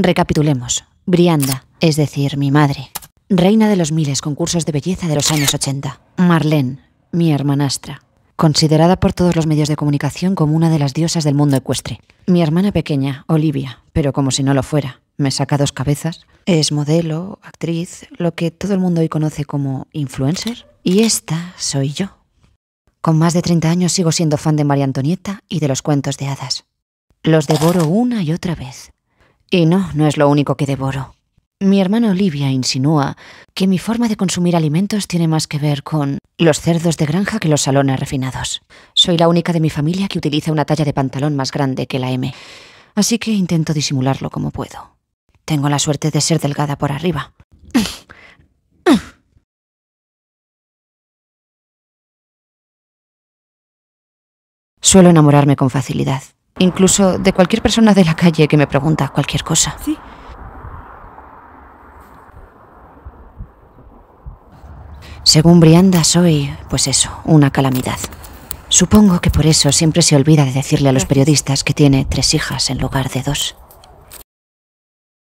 Recapitulemos. Brianda, es decir, mi madre. Reina de los miles concursos de belleza de los años 80. Marlene, mi hermanastra. Considerada por todos los medios de comunicación como una de las diosas del mundo ecuestre. Mi hermana pequeña, Olivia, pero como si no lo fuera. Me saca dos cabezas. Es modelo, actriz, lo que todo el mundo hoy conoce como influencer. Y esta soy yo. Con más de 30 años sigo siendo fan de María Antonieta y de los cuentos de hadas. Los devoro una y otra vez. Y no, no es lo único que devoro. Mi hermana Olivia insinúa que mi forma de consumir alimentos tiene más que ver con los cerdos de granja que los salones refinados. Soy la única de mi familia que utiliza una talla de pantalón más grande que la M, así que intento disimularlo como puedo. Tengo la suerte de ser delgada por arriba. Suelo enamorarme con facilidad incluso de cualquier persona de la calle que me pregunta cualquier cosa. Sí. Según Brianda, soy, pues eso, una calamidad. Supongo que por eso siempre se olvida de decirle a los periodistas que tiene tres hijas en lugar de dos.